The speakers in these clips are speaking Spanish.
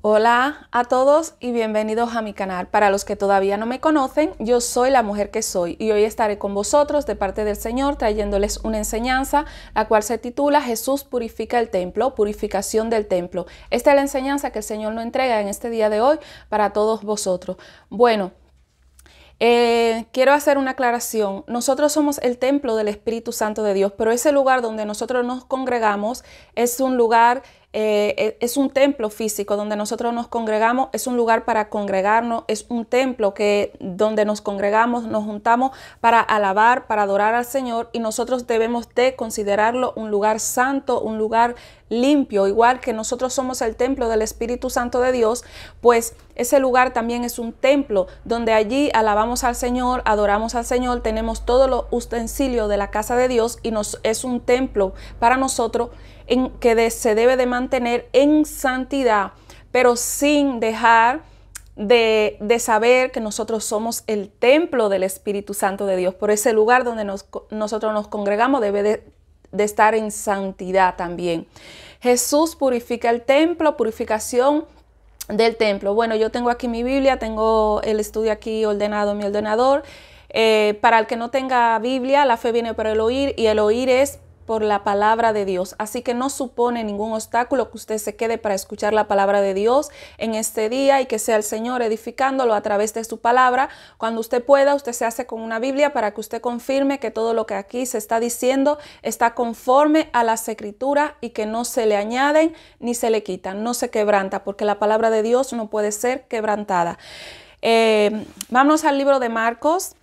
Hola a todos y bienvenidos a mi canal. Para los que todavía no me conocen, yo soy la mujer que soy y hoy estaré con vosotros de parte del Señor trayéndoles una enseñanza, la cual se titula Jesús purifica el templo, purificación del templo. Esta es la enseñanza que el Señor nos entrega en este día de hoy para todos vosotros. Bueno, eh, quiero hacer una aclaración. Nosotros somos el templo del Espíritu Santo de Dios, pero ese lugar donde nosotros nos congregamos es un lugar eh, e, es un templo físico donde nosotros nos congregamos, es un lugar para congregarnos, es un templo que donde nos congregamos, nos juntamos para alabar, para adorar al Señor y nosotros debemos de considerarlo un lugar santo, un lugar limpio, igual que nosotros somos el templo del Espíritu Santo de Dios, pues ese lugar también es un templo donde allí alabamos al Señor, adoramos al Señor, tenemos todos los utensilios de la casa de Dios y nos, es un templo para nosotros que se debe de mantener en santidad, pero sin dejar de, saber que nosotros somos el templo del Espíritu Santo de Dios. Por ese lugar donde nosotros nos congregamos debe de, estar en santidad también. Jesús purifica el templo, purificación del templo. Bueno, yo tengo aquí mi Biblia, tengo el estudio aquí ordenado en mi ordenador. Eh, para el que no tenga Biblia, la fe viene por el oír y el oír es por la palabra de Dios. Así que no supone ningún obstáculo que usted se quede para escuchar la palabra de Dios en este día y que sea el Señor edificándolo a través de su palabra. Cuando usted pueda, usted se hace con una Biblia para que usted confirme que todo lo que aquí se está diciendo está conforme a las escrituras y que no se le añaden ni se le quitan, no se quebranta, porque la palabra de Dios no puede ser quebrantada. Eh, vamos al libro de Marcos.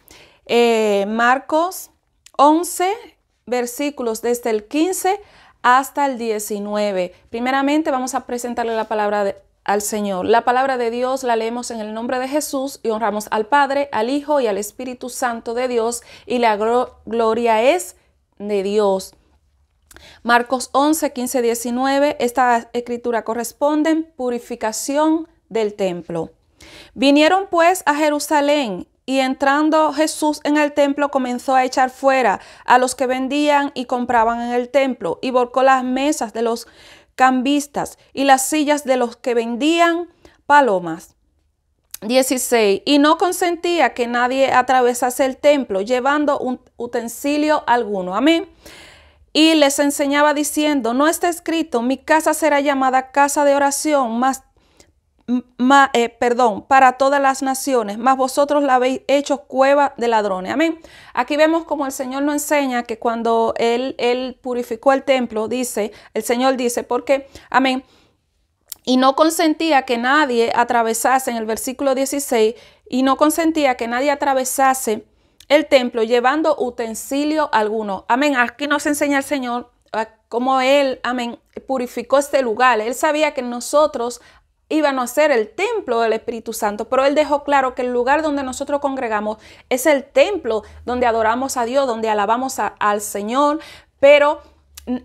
Eh, Marcos 11, versículos desde el 15 hasta el 19. Primeramente vamos a presentarle la palabra al Señor. La palabra de Dios la leemos en el nombre de Jesús y honramos al Padre, al Hijo y al Espíritu Santo de Dios y la gloria es de Dios. Marcos 11, 15, 19, esta escritura corresponde en purificación del templo. Vinieron pues a Jerusalén y entrando Jesús en el templo comenzó a echar fuera a los que vendían y compraban en el templo y volcó las mesas de los cambistas y las sillas de los que vendían palomas. 16. Y no consentía que nadie atravesase el templo llevando un utensilio alguno. Amén. Y les enseñaba diciendo, no está escrito, mi casa será llamada casa de oración, mas eh, perdón, para todas las naciones, mas vosotros la habéis hecho cueva de ladrones. Amén. Aquí vemos como el Señor nos enseña que cuando Él, él purificó el templo, dice, el Señor dice, porque, amén, y no consentía que nadie atravesase, en el versículo 16, y no consentía que nadie atravesase el templo llevando utensilio alguno. Amén. Aquí nos enseña el Señor ah, cómo Él, amén, purificó este lugar. Él sabía que nosotros iban a ser el templo del Espíritu Santo, pero él dejó claro que el lugar donde nosotros congregamos es el templo donde adoramos a Dios, donde alabamos al Señor, pero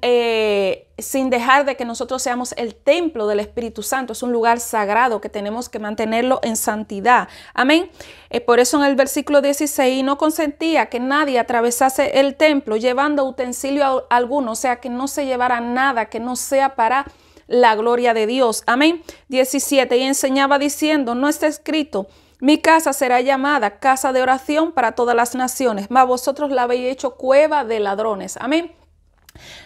eh, sin dejar de que nosotros seamos el templo del Espíritu Santo. Es un lugar sagrado que tenemos que mantenerlo en santidad. Amén. Eh, por eso en el versículo 16 no consentía que nadie atravesase el templo llevando utensilio alguno, o sea, que no se llevara nada que no sea para la gloria de Dios. Amén. 17. Y enseñaba diciendo, no está escrito. Mi casa será llamada casa de oración para todas las naciones, mas vosotros la habéis hecho cueva de ladrones. Amén.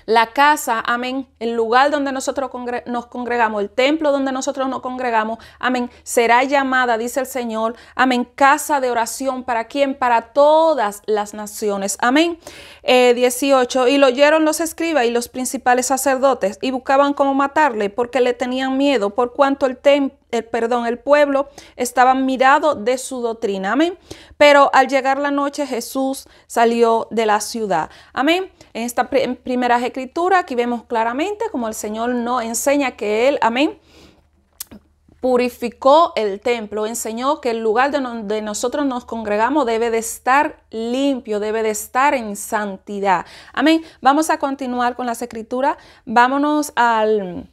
La casa, amén, el lugar donde nosotros nos congregamos, el templo donde nosotros nos congregamos, amén, será llamada, dice el Señor, amén, casa de oración para quién, para todas las naciones, amén. 18, eh, y lo oyeron los escribas y los principales sacerdotes y buscaban cómo matarle porque le tenían miedo por cuanto el templo el, eh, perdón, el pueblo estaba mirado de su doctrina. Amén. Pero al llegar la noche Jesús salió de la ciudad. Amén. En esta primera escritura aquí vemos claramente como el Señor no enseña que Él, amén, purificó el templo, enseñó que el lugar de donde nosotros nos congregamos debe de estar limpio, debe de estar en santidad. Amén. Vamos a continuar con las escrituras. Vámonos al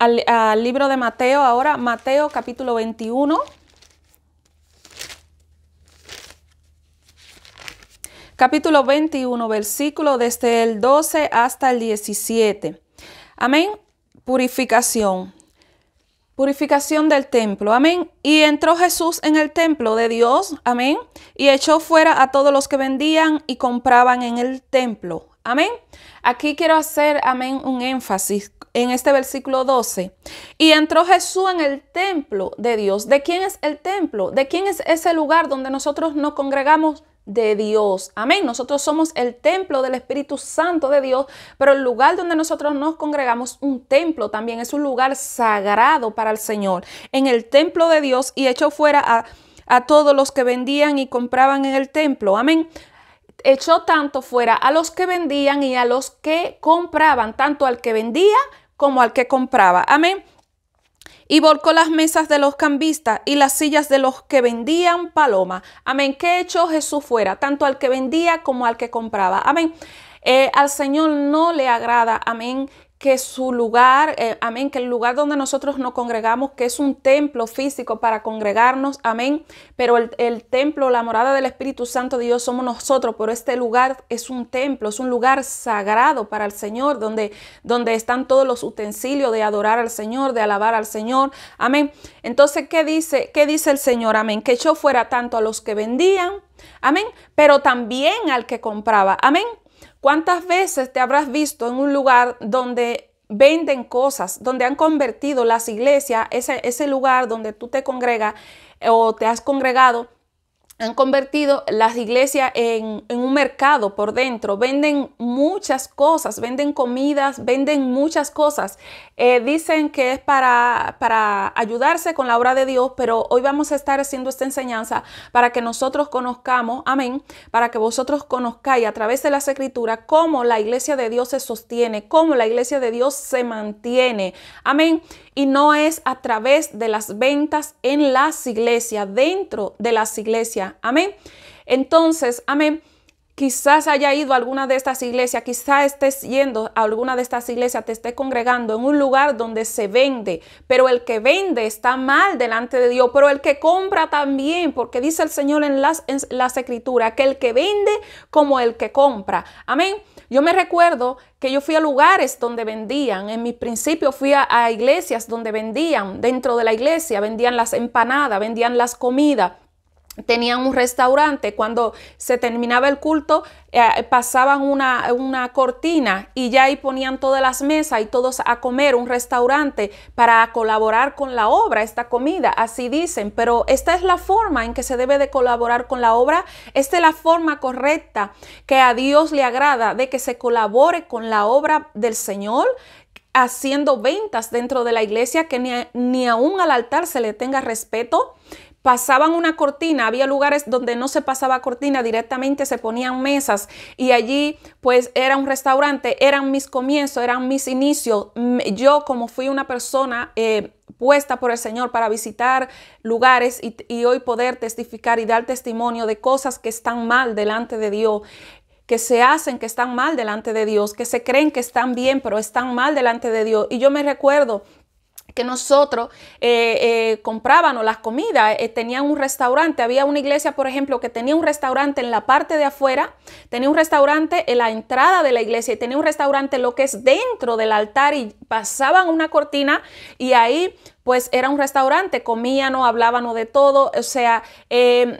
al, libro de Mateo ahora, Mateo capítulo 21. Capítulo 21, versículo desde el 12 hasta el 17. Amén. Purificación purificación del templo. Amén. Y entró Jesús en el templo de Dios. Amén. Y echó fuera a todos los que vendían y compraban en el templo. Amén. Aquí quiero hacer, amén, un énfasis en este versículo 12. Y entró Jesús en el templo de Dios. ¿De quién es el templo? ¿De quién es ese lugar donde nosotros nos congregamos? de Dios. Amén. Nosotros somos el templo del Espíritu Santo de Dios, pero el lugar donde nosotros nos congregamos, un templo también, es un lugar sagrado para el Señor. En el templo de Dios y echó fuera a, a todos los que vendían y compraban en el templo. Amén echó tanto fuera a los que vendían y a los que compraban, tanto al que vendía como al que compraba. Amén. Y volcó las mesas de los cambistas y las sillas de los que vendían paloma. Amén. ¿Qué echó Jesús fuera? Tanto al que vendía como al que compraba. Amén. Eh, al Señor no le agrada, amén, que su lugar, eh, amén, que el lugar donde nosotros nos congregamos, que es un templo físico para congregarnos, amén, pero el, templo, la morada del Espíritu Santo de Dios somos nosotros, pero este lugar es un templo, es un lugar sagrado para el Señor, donde, donde están todos los utensilios de adorar al Señor, de alabar al Señor, amén. Entonces, ¿qué dice, qué dice el Señor, amén? Que yo fuera tanto a los que vendían, amén, pero también al que compraba, amén. ¿Cuántas veces te habrás visto en un lugar donde venden cosas, donde han convertido las iglesias, ese, lugar donde tú te congregas eh, o te has congregado, han convertido las iglesias en, un mercado por dentro. Venden muchas cosas, venden comidas, venden muchas cosas. Eh, dicen que es para, para ayudarse con la obra de Dios, pero hoy vamos a estar haciendo esta enseñanza para que nosotros conozcamos, amén, para que vosotros conozcáis a través de las escrituras cómo la iglesia de Dios se sostiene, cómo la iglesia de Dios se mantiene. Amén y no es a través de las ventas en las iglesias, dentro de las iglesias. Amén. Entonces, amén. Quizás haya ido a alguna de estas iglesias, quizás estés yendo a alguna de estas iglesias, te estés congregando en un lugar donde se vende, pero el que vende está mal delante de Dios, pero el que compra también, porque dice el Señor en las, en las escrituras, que el que vende como el que compra. Amén. Yo me recuerdo que yo fui a lugares donde vendían, en mi principio fui a, a iglesias donde vendían, dentro de la iglesia vendían las empanadas, vendían las comidas tenían un restaurante, cuando se terminaba el culto eh, pasaban una, cortina y ya ahí ponían todas las mesas y todos a comer, un restaurante para colaborar con la obra, esta comida, así dicen, pero esta es la forma en que se debe de colaborar con la obra, esta es la forma correcta que a Dios le agrada de que se colabore con la obra del Señor haciendo ventas dentro de la iglesia que ni, ni aún al altar se le tenga respeto pasaban una cortina, había lugares donde no se pasaba cortina, directamente se ponían mesas y allí pues era un restaurante, eran mis comienzos, eran mis inicios. Yo como fui una persona... Eh, puesta por el Señor para visitar lugares y, y hoy poder testificar y dar testimonio de cosas que están mal delante de Dios que se hacen que están mal delante de Dios, que se creen que están bien, pero están mal delante de Dios. Y yo me recuerdo que nosotros eh, eh, comprábamos las comidas, eh, tenían un restaurante, había una iglesia, por ejemplo, que tenía un restaurante en la parte de afuera, tenía un restaurante en la entrada de la iglesia y tenía un restaurante lo que es dentro del altar y pasaban una cortina y ahí pues era un restaurante, comíamos, hablábamos de todo, o sea... Em,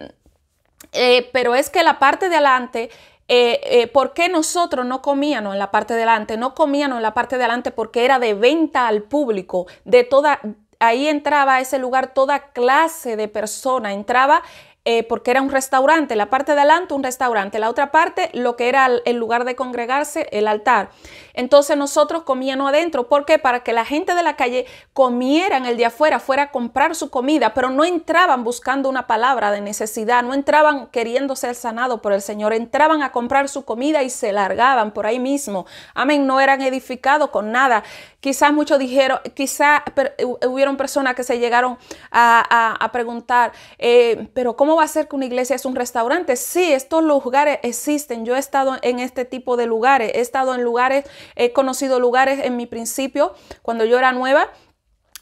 pero es que la parte de adelante eh, eh, ¿por qué nosotros no comíamos en la parte delante? No comíamos en la parte delante porque era de venta al público, de toda, ahí entraba a ese lugar toda clase de persona, entraba eh, porque era un restaurante, la parte de adelante un restaurante, la otra parte lo que era el lugar de congregarse, el altar. Entonces nosotros comíamos adentro, ¿por qué? Para que la gente de la calle comieran el de afuera, fuera a comprar su comida, pero no entraban buscando una palabra de necesidad, no entraban queriendo ser sanado por el Señor, entraban a comprar su comida y se largaban por ahí mismo. Amén, no eran edificados con nada. Quizás muchos dijeron, quizás eh, hubieron personas que se llegaron a, preguntar, eh, pero ¿cómo ¿Cómo va a ser que una iglesia es un restaurante? Sí, estos lugares existen. Yo he estado en este tipo de lugares. He estado en lugares, he conocido lugares en mi principio, cuando yo era nueva,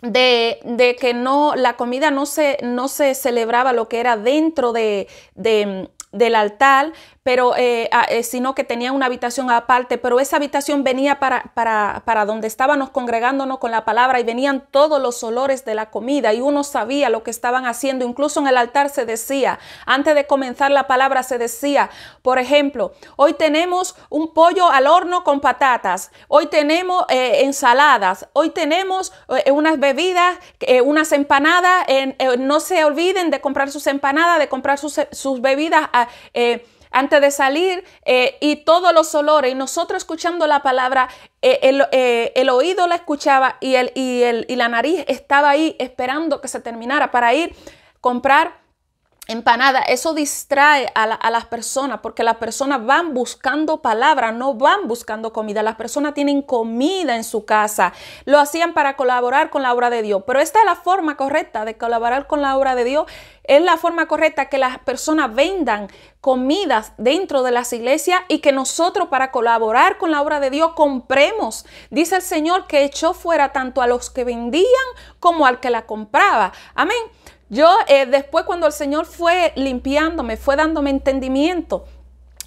de, que no, la comida no se, no se celebraba lo que era dentro de, del altar, pero eh, eh, sino que tenía una habitación aparte, pero esa habitación venía para, para, donde estábamos congregándonos con la palabra y venían todos los olores de la comida y uno sabía lo que estaban haciendo. Incluso en el altar se decía, antes de comenzar la palabra se decía, por ejemplo, hoy tenemos un pollo al horno con patatas, hoy tenemos eh, ensaladas, hoy tenemos unas bebidas, unas empanadas, no se olviden de comprar sus empanadas, de comprar sus, sus bebidas. Ah, antes de salir eh, y todos los olores. Y nosotros escuchando la palabra, eh, eh, el, oído la escuchaba y, el, y, el, y la nariz estaba ahí esperando que se terminara para ir comprar empanada, eso distrae a, las personas porque las personas van buscando palabras, no van buscando comida. Las personas tienen comida en su casa. Lo hacían para colaborar con la obra de Dios, pero esta es la forma correcta de colaborar con la obra de Dios. Es la forma correcta que las personas vendan comidas dentro de las iglesias y que nosotros para colaborar con la obra de Dios compremos. Dice el Señor que echó fuera tanto a los que vendían como al que la compraba. Amén. Yo eh, después cuando el Señor fue limpiándome, fue dándome entendimiento,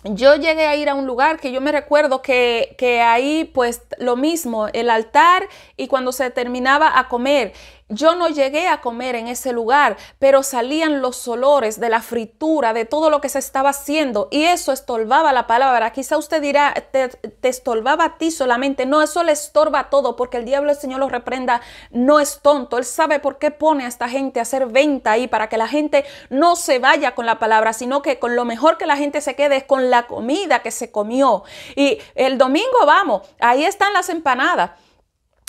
yo llegué a ir a un lugar que yo me recuerdo que, que, ahí pues lo mismo, el altar y cuando se terminaba a comer, yo no llegué a comer en ese lugar, pero salían los olores de la fritura, de todo lo que se estaba haciendo, y eso estorbaba la palabra. Quizá usted dirá, te, estorbaba a ti solamente. No, eso le estorba todo, porque el diablo, el Señor lo reprenda, no es tonto. Él sabe por qué pone a esta gente a hacer venta ahí, para que la gente no se vaya con la palabra, sino que con lo mejor que la gente se quede es con la comida que se comió. Y el domingo vamos, ahí están las empanadas.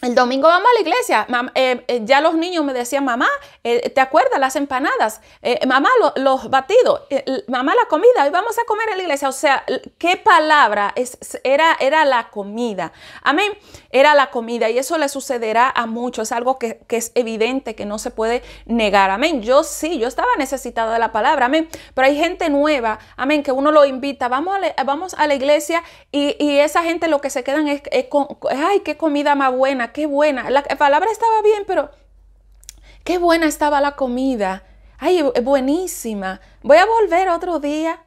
El domingo vamos a la iglesia. Eh, eh, ya los niños me decían, mamá, eh, ¿te acuerdas las empanadas? mamá, los batidos. mamá, la comida. Hoy vamos a comer en la iglesia. O sea, ¿qué palabra? Es, era, era la comida. Amén. Era la comida. Y eso le sucederá a muchos. Es algo que, es evidente, que no se puede negar. Amén. Yo sí, yo estaba necesitada de la palabra. Amén. Pero hay gente nueva. Amén. Que uno lo invita. Vamos a la, vamos a la iglesia y, esa gente lo que se quedan es, es, con, ay, qué comida más buena qué buena. La palabra estaba bien, pero qué buena estaba la comida. Ay, buenísima. Voy a volver otro día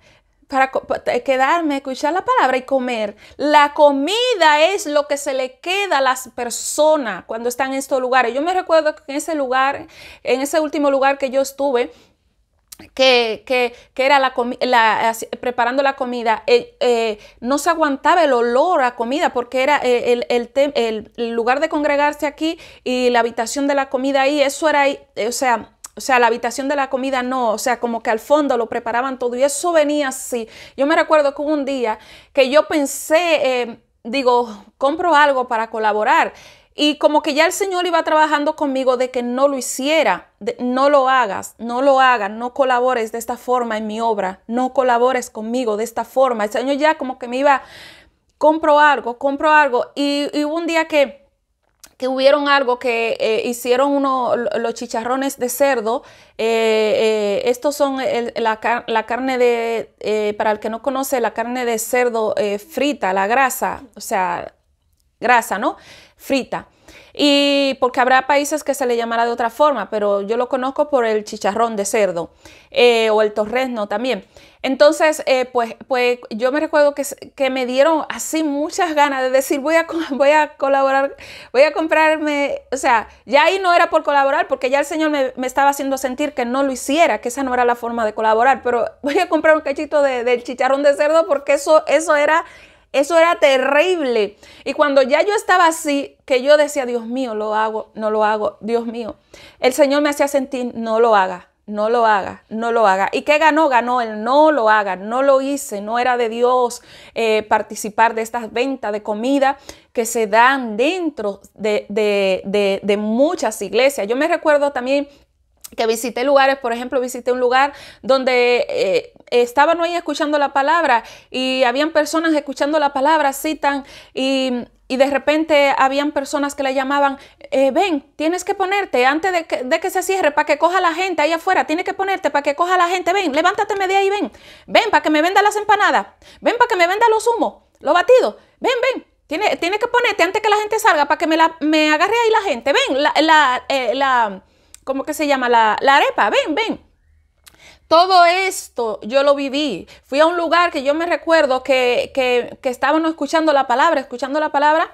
para eh, quedarme, escuchar la palabra y comer. La comida es lo que se le queda a las personas cuando están en estos lugares. Yo me recuerdo que en ese lugar, en ese último lugar que yo estuve, que, era la, preparando la comida, eh, eh, no se aguantaba el olor a comida porque era eh, el, el, el, lugar de congregarse aquí y la habitación de la comida ahí, eso era, o sea, o sea, la habitación de la comida no, o sea, como que al fondo lo preparaban todo y eso venía así. Yo me recuerdo que un día que yo pensé, digo, oh, compro algo para colaborar y como que ya el Señor iba trabajando conmigo de que no lo hiciera, no lo hagas, no lo hagas, no colabores de esta forma en mi obra, no colabores conmigo de esta forma. El Señor ya como que me iba, compro algo, compro algo. Y, hubo un día que, que hubieron algo que eh, hicieron uno, los chicharrones de cerdo. Eh, eh, estos son la, carne de, para el que no conoce, la carne de cerdo frita, la grasa, o sea grasa, ¿no? Frita. Y porque habrá países que se le llamará de otra forma, pero yo lo conozco por el chicharrón de cerdo eh, o el torrezno también. Entonces, eh, pues, pues yo me recuerdo que, me dieron así muchas ganas de decir, voy a, voy a colaborar, voy a comprarme, o sea, ya ahí no era por colaborar, porque ya el Señor me, estaba haciendo sentir que no lo hiciera, que esa no era la forma de colaborar, pero voy a comprar un cachito de, del chicharrón de cerdo porque eso, eso era eso era terrible. Y cuando ya yo estaba así, que yo decía, Dios mío, lo hago, no lo hago, Dios mío. El Señor me hacía sentir, no lo haga, no lo haga, no lo haga. ¿Y qué ganó? Ganó el no lo haga, no lo hice, no era de Dios eh, participar de estas ventas de comida que se dan dentro de muchas iglesias. Yo me recuerdo también que visité lugares, por ejemplo, visité un lugar donde eh, estaban ahí escuchando la palabra y habían personas escuchando la palabra, citan y, de repente habían personas que le llamaban, eh, ven, tienes que ponerte antes de que, de que se cierre para que coja la gente ahí afuera, tienes que ponerte para que coja la gente, ven, levántate media ahí, ven, ven para que me venda las empanadas, ven para que me venda los humos, los batidos, ven, ven, tienes, tiene que ponerte antes que la gente salga para que me, la, me agarre ahí la gente, ven, la, la, eh, la ¿cómo que se llama? La, la arepa, ven, ven. Todo esto yo lo viví. Fui a un lugar que yo me recuerdo que, que, estábamos escuchando la palabra, escuchando la palabra,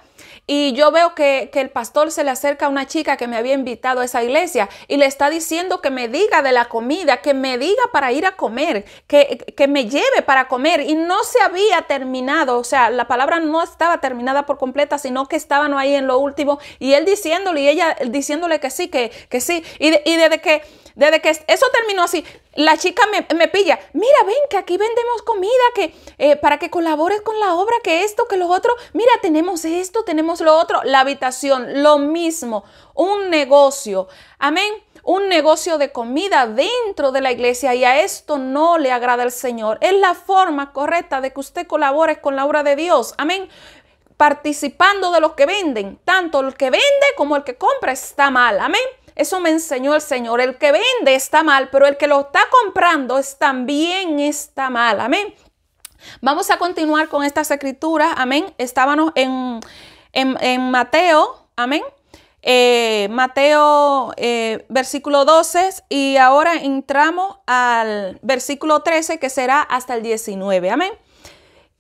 y yo veo que, que, el pastor se le acerca a una chica que me había invitado a esa iglesia y le está diciendo que me diga de la comida, que me diga para ir a comer, que, que me lleve para comer. Y no se había terminado, o sea, la palabra no estaba terminada por completa, sino que estaban ahí en lo último. Y él diciéndole y ella diciéndole que sí, que, que sí. Y, y desde que desde que eso terminó así, la chica me, pilla, mira, ven que aquí vendemos comida, que eh, para que colabores con la obra, que esto, que lo otro, mira, tenemos esto, tenemos lo otro, la habitación, lo mismo, un negocio, amén, un negocio de comida dentro de la iglesia y a esto no le agrada el Señor. Es la forma correcta de que usted colabore con la obra de Dios, amén participando de los que venden. Tanto el que vende como el que compra está mal. Amén. Eso me enseñó el Señor. El que vende está mal, pero el que lo está comprando también está mal. Amén. Vamos a continuar con estas escrituras. Amén. Estábamos en, en, Mateo. Amén. Eh, Mateo eh, versículo 12 y ahora entramos al versículo 13 que será hasta el 19. Amén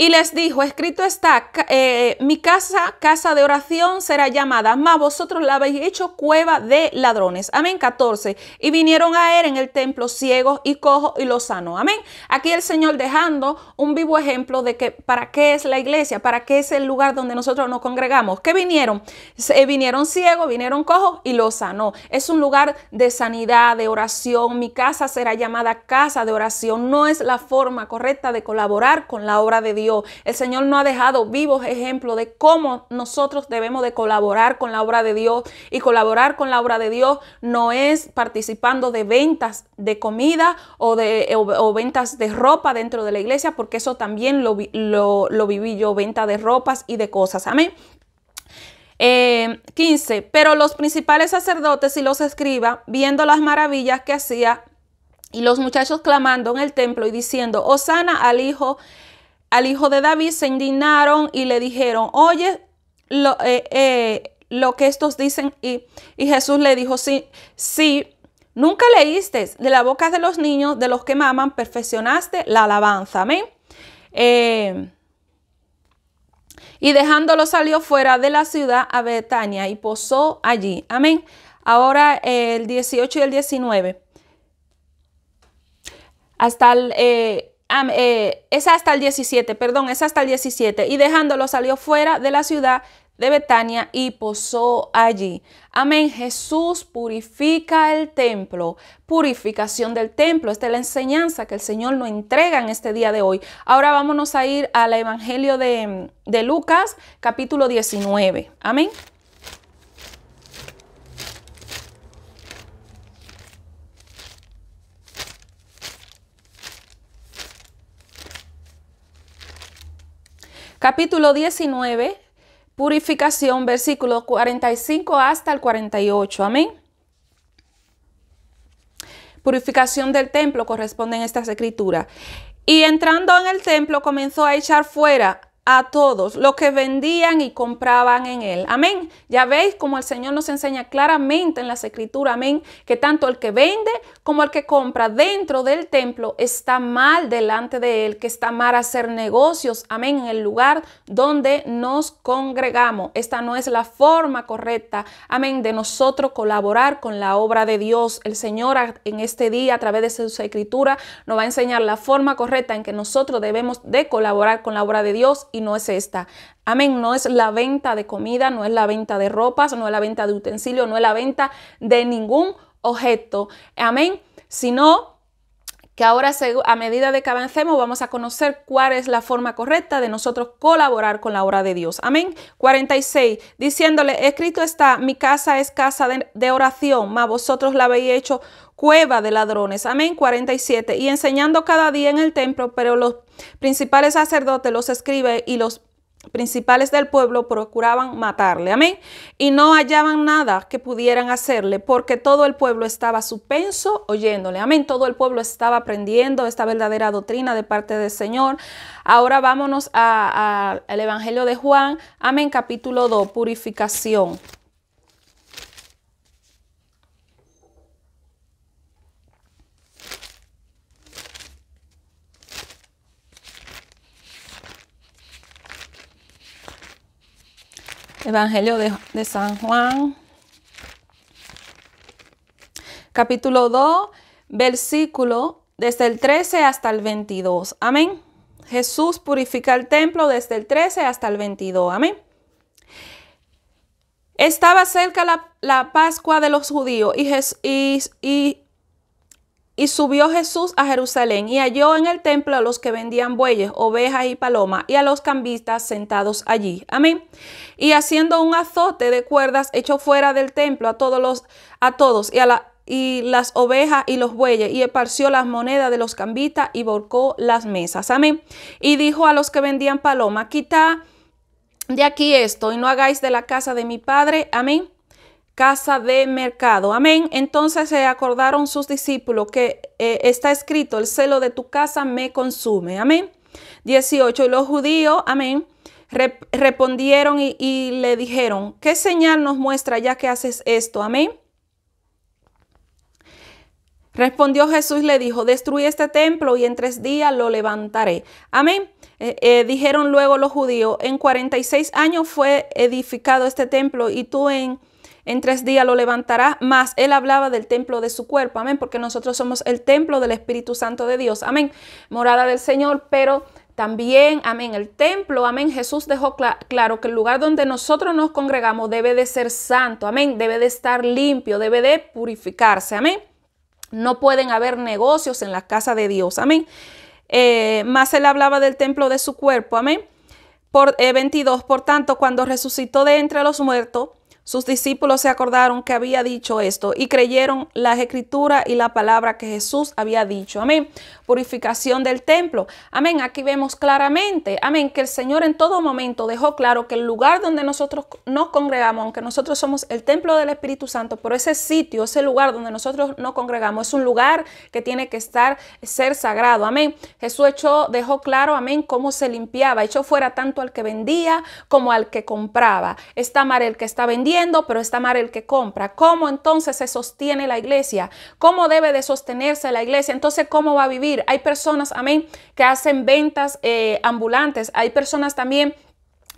y les dijo, escrito está, eh, mi casa, casa de oración será llamada, mas vosotros la habéis hecho cueva de ladrones. Amén, 14. Y vinieron a él en el templo ciegos y cojos y los sanó. Amén. Aquí el Señor dejando un vivo ejemplo de que para qué es la iglesia, para qué es el lugar donde nosotros nos congregamos. ¿Qué vinieron? Se, eh, vinieron ciegos, vinieron cojos y los sanó. Es un lugar de sanidad, de oración. Mi casa será llamada casa de oración. No es la forma correcta de colaborar con la obra de Dios. El Señor no ha dejado vivos ejemplos de cómo nosotros debemos de colaborar con la obra de Dios. Y colaborar con la obra de Dios no es participando de ventas de comida o, de, ventas de ropa dentro de la iglesia, porque eso también lo, lo, viví yo, venta de ropas y de cosas. Amén. 15. Eh, pero los principales sacerdotes y los escribas, viendo las maravillas que hacía, y los muchachos clamando en el templo y diciendo, Osana al Hijo al hijo de David se indignaron y le dijeron, oye, lo, eh, eh, que estos dicen. Y, Jesús le dijo, sí, sí, nunca leíste de la boca de los niños, de los que maman, perfeccionaste la alabanza. Amén. Eh, y dejándolo salió fuera de la ciudad a Betania y posó allí. Amén. Ahora el 18 y el 19. Hasta el, eh, es hasta el 17, perdón, es hasta el 17, y dejándolo salió fuera de la ciudad de Betania y posó allí. Amén. Jesús purifica el templo. Purificación del templo. Esta es la enseñanza que el Señor nos entrega en este día de hoy. Ahora vámonos a ir al Evangelio de, de Lucas, capítulo 19. Amén. Capítulo 19, purificación, versículo 45 hasta el 48. Amén. Purificación del templo corresponde en estas escrituras. Y entrando en el templo comenzó a echar fuera a todos los que vendían y compraban en él. Amén. Ya veis como el Señor nos enseña claramente en las escrituras, amén, que tanto el que vende como el que compra dentro del templo está mal delante de él, que está mal hacer negocios, amén, en el lugar donde nos congregamos. Esta no es la forma correcta, amén, de nosotros colaborar con la obra de Dios. El Señor en este día, a través de su escritura nos va a enseñar la forma correcta en que nosotros debemos de colaborar con la obra de Dios y no es esta. Amén, no es la venta de comida, no es la venta de ropas, no es la venta de utensilios, no es la venta de ningún objeto. Amén, sino que ahora a medida de que avancemos vamos a conocer cuál es la forma correcta de nosotros colaborar con la obra de Dios. Amén. 46. Diciéndole, escrito está, mi casa es casa de, oración, mas vosotros la habéis hecho cueva de ladrones. Amén. 47. Y enseñando cada día en el templo, pero los principales sacerdotes, los escriben y los principales del pueblo procuraban matarle, amén, y no hallaban nada que pudieran hacerle, porque todo el pueblo estaba supenso oyéndole, amén, todo el pueblo estaba aprendiendo esta verdadera doctrina de parte del Señor. Ahora vámonos al Evangelio de Juan, amén, capítulo 2, purificación. Evangelio de, San Juan, capítulo 2, versículo desde el 13 hasta el 22. Amén. Jesús purifica el templo desde el 13 hasta el 22. Amén. Estaba cerca la, Pascua de los judíos y, y, y y subió Jesús a Jerusalén y halló en el templo a los que vendían bueyes, ovejas y palomas y a los cambistas sentados allí. Amén. Y haciendo un azote de cuerdas, echó fuera del templo a todos los a todos y a la, y las ovejas y los bueyes, y esparció las monedas de los cambistas y volcó las mesas. Amén. Y dijo a los que vendían paloma, quita de aquí esto y no hagáis de la casa de mi padre. Amén casa de mercado. Amén. Entonces se acordaron sus discípulos que eh, está escrito, el celo de tu casa me consume. Amén. 18. Y los judíos, amén, respondieron y, le dijeron, ¿qué señal nos muestra ya que haces esto? Amén. Respondió Jesús y le dijo, destruí este templo y en tres días lo levantaré. Amén. Eh, eh, dijeron luego los judíos, en 46 años fue edificado este templo y tú en en tres días lo levantará, más él hablaba del templo de su cuerpo, amén, porque nosotros somos el templo del Espíritu Santo de Dios, amén, morada del Señor, pero también, amén, el templo, amén, Jesús dejó claro que el lugar donde nosotros nos congregamos debe de ser santo, amén, debe de estar limpio, debe de purificarse, amén. No pueden haber negocios en la casa de Dios, amén. Eh, más él hablaba del templo de su cuerpo, amén. Por, 22, eh, por tanto, cuando resucitó de entre los muertos, sus discípulos se acordaron que había dicho esto y creyeron las escrituras y la palabra que Jesús había dicho. Amén. Purificación del templo. Amén. Aquí vemos claramente, amén, que el Señor en todo momento dejó claro que el lugar donde nosotros nos congregamos, aunque nosotros somos el templo del Espíritu Santo, pero ese sitio, ese lugar donde nosotros nos congregamos, es un lugar que tiene que estar, ser sagrado. Amén. Jesús dejó claro, amén, cómo se limpiaba. Echó fuera tanto al que vendía como al que compraba. Esta mal que está vendiendo pero está mal el que compra. ¿Cómo entonces se sostiene la iglesia? ¿Cómo debe de sostenerse la iglesia? Entonces, ¿cómo va a vivir? Hay personas, amén, que hacen ventas eh, ambulantes. Hay personas también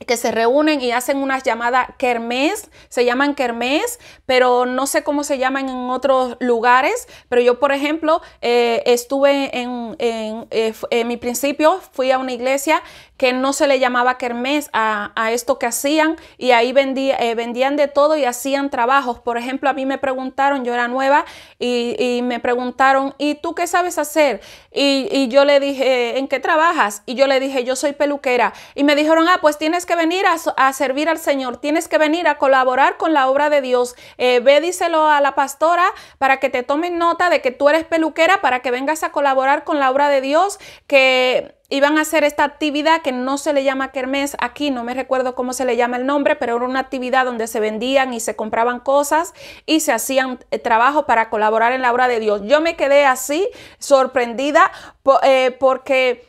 que se reúnen y hacen unas llamadas kermés, se llaman kermés, pero no sé cómo se llaman en otros lugares, pero yo, por ejemplo, eh, estuve en, eh, en, mi principio, fui a una iglesia que no se le llamaba kermés a, a esto que hacían y ahí vendía, eh, vendían de todo y hacían trabajos. Por ejemplo, a mí me preguntaron, yo era nueva y, y me preguntaron, ¿y tú qué sabes hacer? Y, y, yo le dije, eh, ¿en qué trabajas? Y yo le dije, yo soy peluquera. Y me dijeron, ah, pues tienes que venir a, a servir al Señor, tienes que venir a colaborar con la obra de Dios. Eh, ve, díselo a la pastora para que te tomen nota de que tú eres peluquera, para que vengas a colaborar con la obra de Dios, que iban a hacer esta actividad que no se le llama kermés aquí, no me recuerdo cómo se le llama el nombre, pero era una actividad donde se vendían y se compraban cosas y se hacían eh, trabajo para colaborar en la obra de Dios. Yo me quedé así sorprendida eh, porque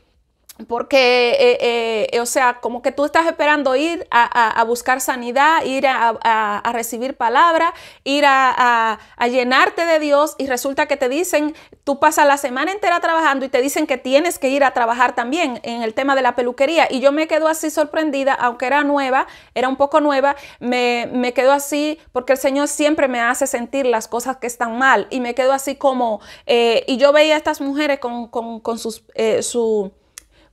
porque, eh, eh, eh, o sea, como que tú estás esperando ir a, buscar sanidad, ir a, recibir palabra, ir a, llenarte de Dios y resulta que te dicen, tú pasas la semana entera trabajando y te dicen que tienes que ir a trabajar también en el tema de la peluquería. Y yo me quedo así sorprendida, aunque era nueva, era un poco nueva, me, quedo así porque el Señor siempre me hace sentir las cosas que están mal y me quedo así como, y yo veía a estas mujeres con, con, con su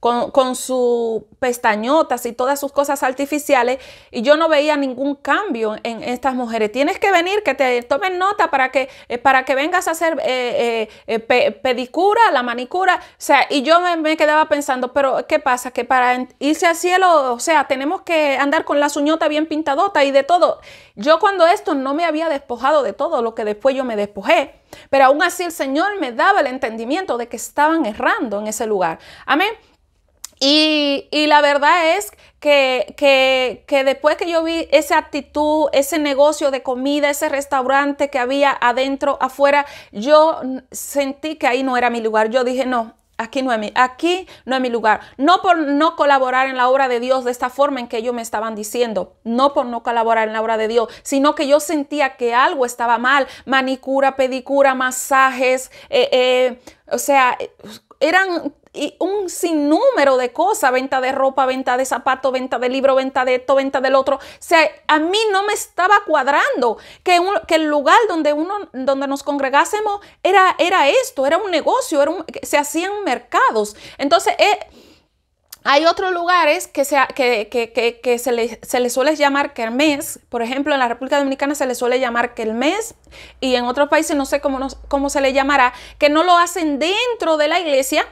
con, con sus pestañotas y todas sus cosas artificiales y yo no veía ningún cambio en estas mujeres. Tienes que venir, que te tomen nota para que, eh, para que vengas a hacer eh, eh, pedicura, la manicura. O sea, y yo me, me, quedaba pensando, pero ¿qué pasa? Que para irse al cielo, o sea, tenemos que andar con la suñota bien pintadota y de todo. Yo cuando esto no me había despojado de todo lo que después yo me despojé, pero aún así el Señor me daba el entendimiento de que estaban errando en ese lugar. Amén. Y, la verdad es que, que, después que yo vi esa actitud, ese negocio de comida, ese restaurante que había adentro, afuera, yo sentí que ahí no era mi lugar. Yo dije, no, aquí no es mi, aquí no es mi lugar. No por no colaborar en la obra de Dios de esta forma en que ellos me estaban diciendo, no por no colaborar en la obra de Dios, sino que yo sentía que algo estaba mal, manicura, pedicura, masajes, eh, eh, o sea, eran y un sinnúmero de cosas, venta de ropa, venta de zapato, venta de libro, venta de esto, venta del otro. sea, a mí no me estaba cuadrando que, que el lugar donde, uno, donde nos congregásemos era, era esto, era un negocio, era se hacían mercados. Entonces, eh, hay otros lugares que se, que, que, que, se, le, se le suele llamar kermés. Por ejemplo, en la República Dominicana se le suele llamar kermés y en otros países no sé cómo, cómo se le llamará, que no lo hacen dentro de la iglesia,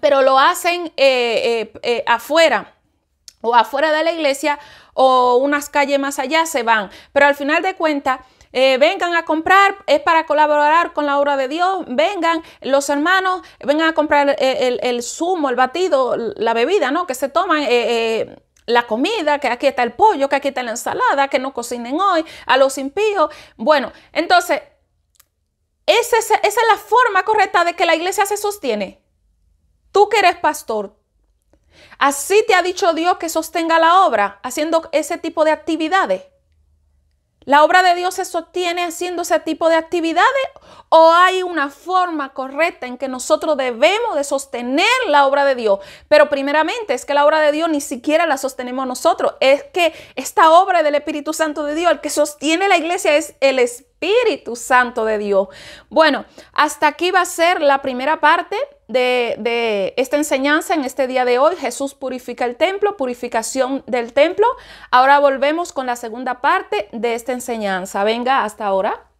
pero lo hacen eh, eh, eh, afuera o afuera de la iglesia o unas calles más allá se van. Pero al final de cuentas, vengan a comprar, es para colaborar con la obra de Dios, vengan los hermanos, vengan a comprar el, zumo, el batido, la bebida, ¿no? Que se toman. la comida, que aquí está el pollo, que aquí está la ensalada, que no cocinen hoy, a los impíos. Bueno, entonces, esa es la forma correcta de que la iglesia se sostiene Tú que eres pastor, así te ha dicho Dios que sostenga la obra haciendo ese tipo de actividades. ¿La obra de Dios se sostiene haciendo ese tipo de actividades o hay una forma correcta en que nosotros debemos de sostener la obra de Dios? Pero primeramente es que la obra de Dios ni siquiera la sostenemos nosotros, es que esta obra del Espíritu Santo de Dios, el que sostiene la iglesia es el Espíritu Espíritu Santo de Dios. Bueno, hasta aquí va a ser la primera parte de, esta enseñanza en este día de hoy. Jesús purifica el templo, purificación del templo. Ahora volvemos con la segunda parte de esta enseñanza. Venga, hasta ahora.